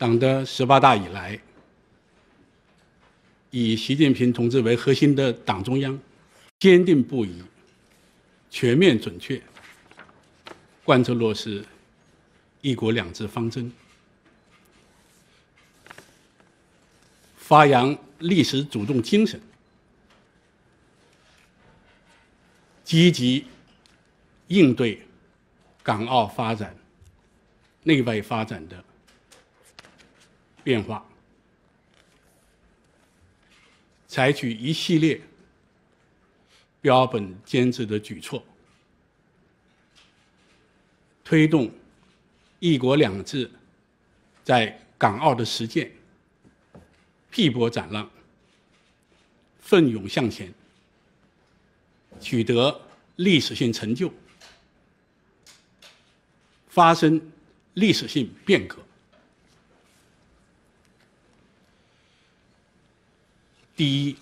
党的十八大以来，以习近平同志为核心的党中央坚定不移、全面准确贯彻落实“一国两制”方针，发扬历史主动精神，积极应对港澳发展、内外发展的。变化，采取一系列标本兼治的举措，推动“一国两制”在港澳的实践，劈波斩浪，奋勇向前，取得历史性成就，发生历史性变革。第一，“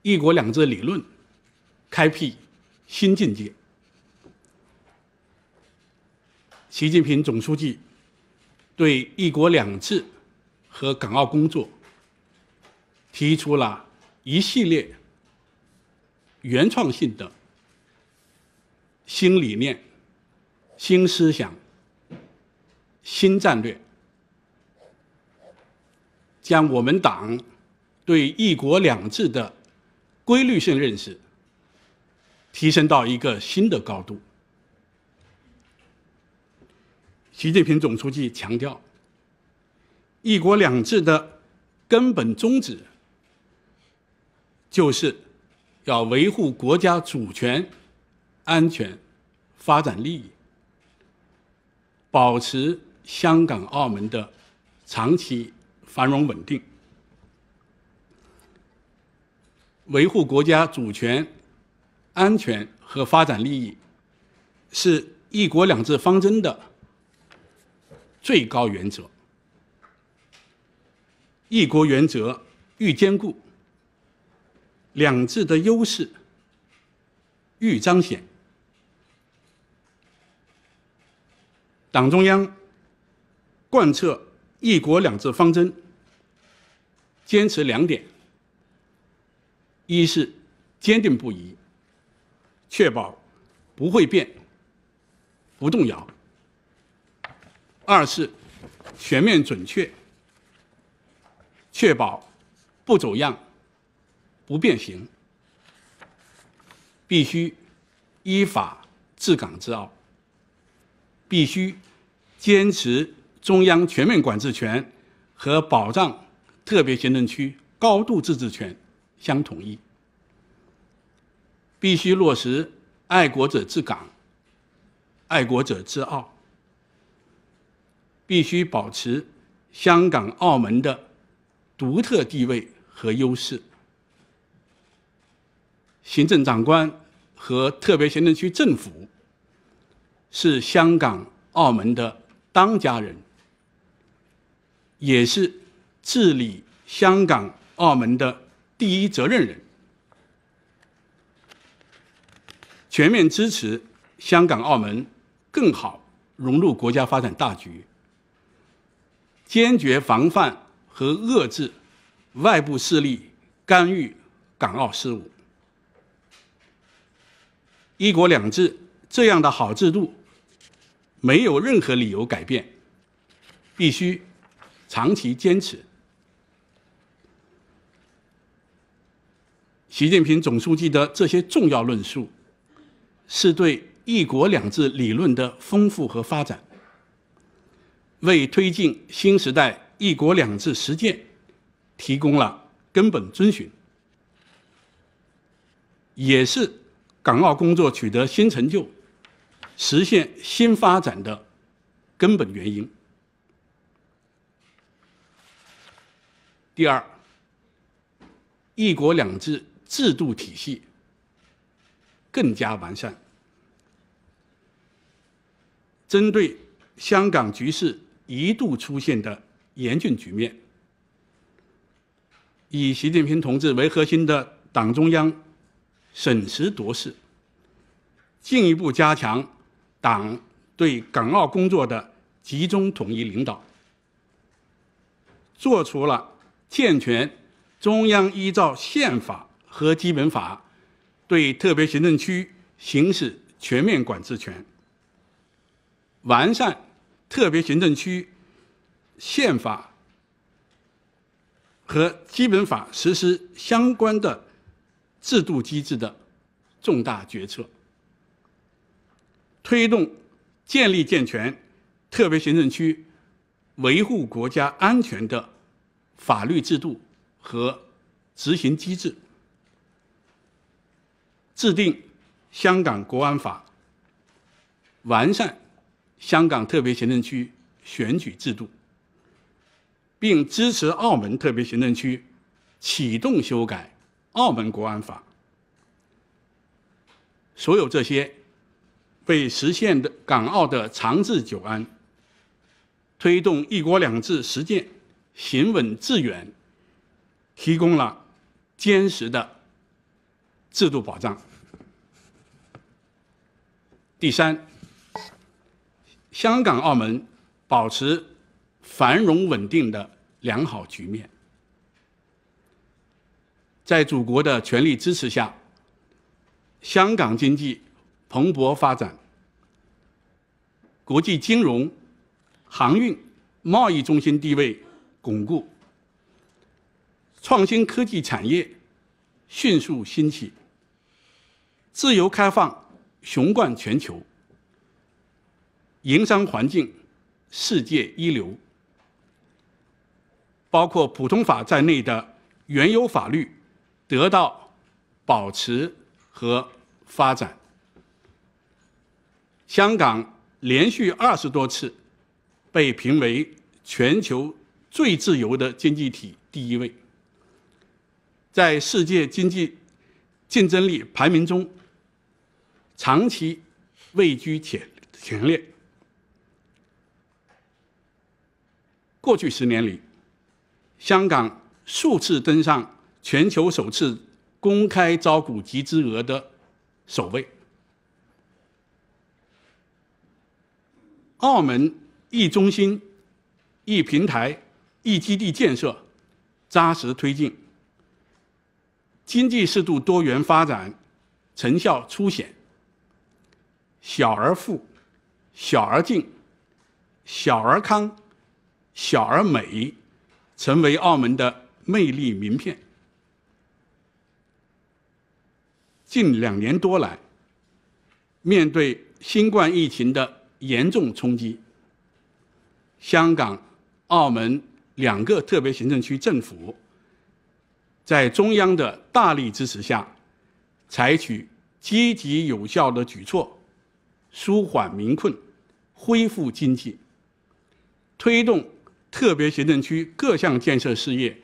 一国两制”理论开辟新境界。习近平总书记对“一国两制”和港澳工作提出了一系列原创性的新理念、新思想、新战略。将我们党对“一国两制”的规律性认识提升到一个新的高度。习近平总书记强调：“一国两制”的根本宗旨就是要维护国家主权、安全、发展利益，保持香港、澳门的长期。繁荣稳定，维护国家主权、安全和发展利益，是一国两制方针的最高原则。一国原则愈坚固，两制的优势愈彰显。党中央贯彻。“一国两制”方针坚持两点：一是坚定不移，确保不会变、不动摇；二是全面准确，确保不走样、不变形。必须依法治港治澳，必须坚持。中央全面管制权和保障特别行政区高度自治权相统一，必须落实爱国者治港、爱国者治澳，必须保持香港、澳门的独特地位和优势。行政长官和特别行政区政府是香港、澳门的当家人。也是治理香港、澳门的第一责任人。全面支持香港、澳门更好融入国家发展大局，坚决防范和遏制外部势力干预港澳事务。一国两制这样的好制度，没有任何理由改变，必须。长期坚持，习近平总书记的这些重要论述，是对“一国两制”理论的丰富和发展，为推进新时代“一国两制”实践提供了根本遵循，也是港澳工作取得新成就、实现新发展的根本原因。第二，一国两制制度体系更加完善。针对香港局势一度出现的严峻局面，以习近平同志为核心的党中央审时度势，进一步加强党对港澳工作的集中统一领导，做出了。健全中央依照宪法和基本法对特别行政区行使全面管制权，完善特别行政区宪法和基本法实施相关的制度机制的重大决策，推动建立健全特别行政区维护国家安全的。法律制度和执行机制，制定香港国安法，完善香港特别行政区选举制度，并支持澳门特别行政区启动修改澳门国安法。所有这些，为实现的港澳的长治久安，推动“一国两制”实践。行稳致远，提供了坚实的制度保障。第三，香港澳门保持繁荣稳定的良好局面，在祖国的全力支持下，香港经济蓬勃发展，国际金融、航运、贸易中心地位。巩固，创新科技产业迅速兴起，自由开放雄冠全球，营商环境世界一流。包括普通法在内的原有法律得到保持和发展。香港连续二十多次被评为全球。最自由的经济体第一位，在世界经济竞争力排名中，长期位居前前列。过去十年里，香港数次登上全球首次公开招股集资额的首位。澳门一中心，一平台。一基地建设扎实推进，经济适度多元发展成效初显，小而富、小而净、小而康、小而美，成为澳门的魅力名片。近两年多来，面对新冠疫情的严重冲击，香港、澳门。两个特别行政区政府，在中央的大力支持下，采取积极有效的举措，舒缓民困，恢复经济，推动特别行政区各项建设事业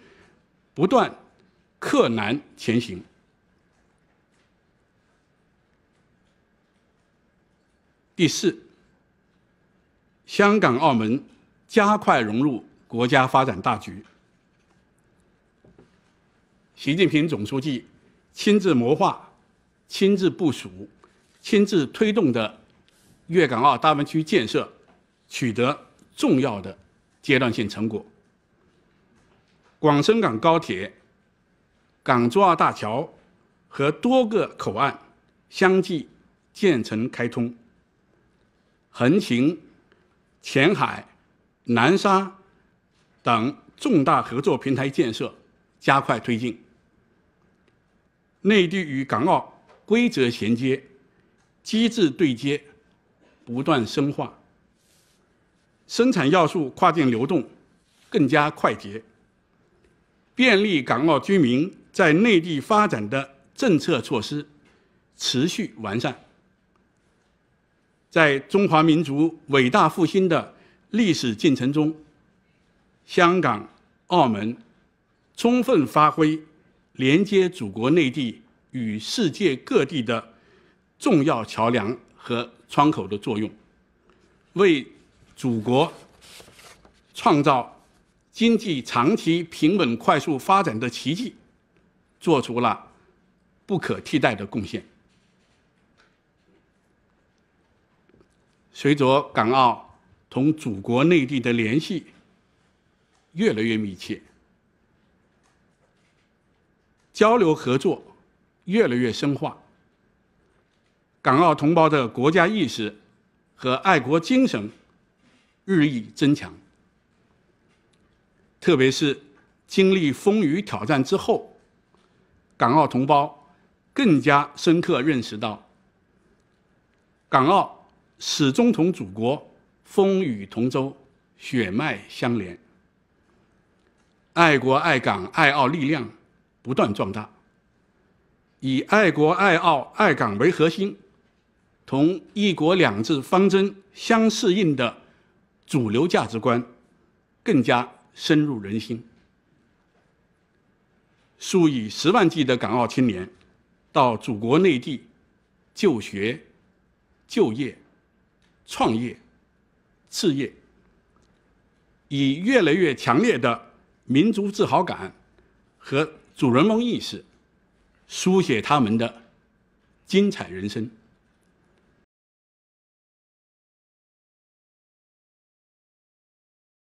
不断克难前行。第四，香港、澳门加快融入。国家发展大局，习近平总书记亲自谋划、亲自部署、亲自推动的粤港澳大湾区建设取得重要的阶段性成果。广深港高铁、港珠澳大桥和多个口岸相继建成开通，横琴、前海、南沙。等重大合作平台建设加快推进，内地与港澳规则衔接、机制对接不断深化，生产要素跨境流动更加快捷，便利港澳居民在内地发展的政策措施持续完善，在中华民族伟大复兴的历史进程中。香港、澳门充分发挥连接祖国内地与世界各地的重要桥梁和窗口的作用，为祖国创造经济长期平稳快速发展的奇迹，做出了不可替代的贡献。随着港澳同祖国内地的联系，越来越密切，交流合作越来越深化。港澳同胞的国家意识和爱国精神日益增强。特别是经历风雨挑战之后，港澳同胞更加深刻认识到，港澳始终同祖国风雨同舟、血脉相连。爱国爱港爱澳力量不断壮大，以爱国爱澳爱港为核心，同“一国两制”方针相适应的主流价值观更加深入人心。数以十万计的港澳青年到祖国内地就学、就业、创业、置业，以越来越强烈的。民族自豪感和主人翁意识，书写他们的精彩人生。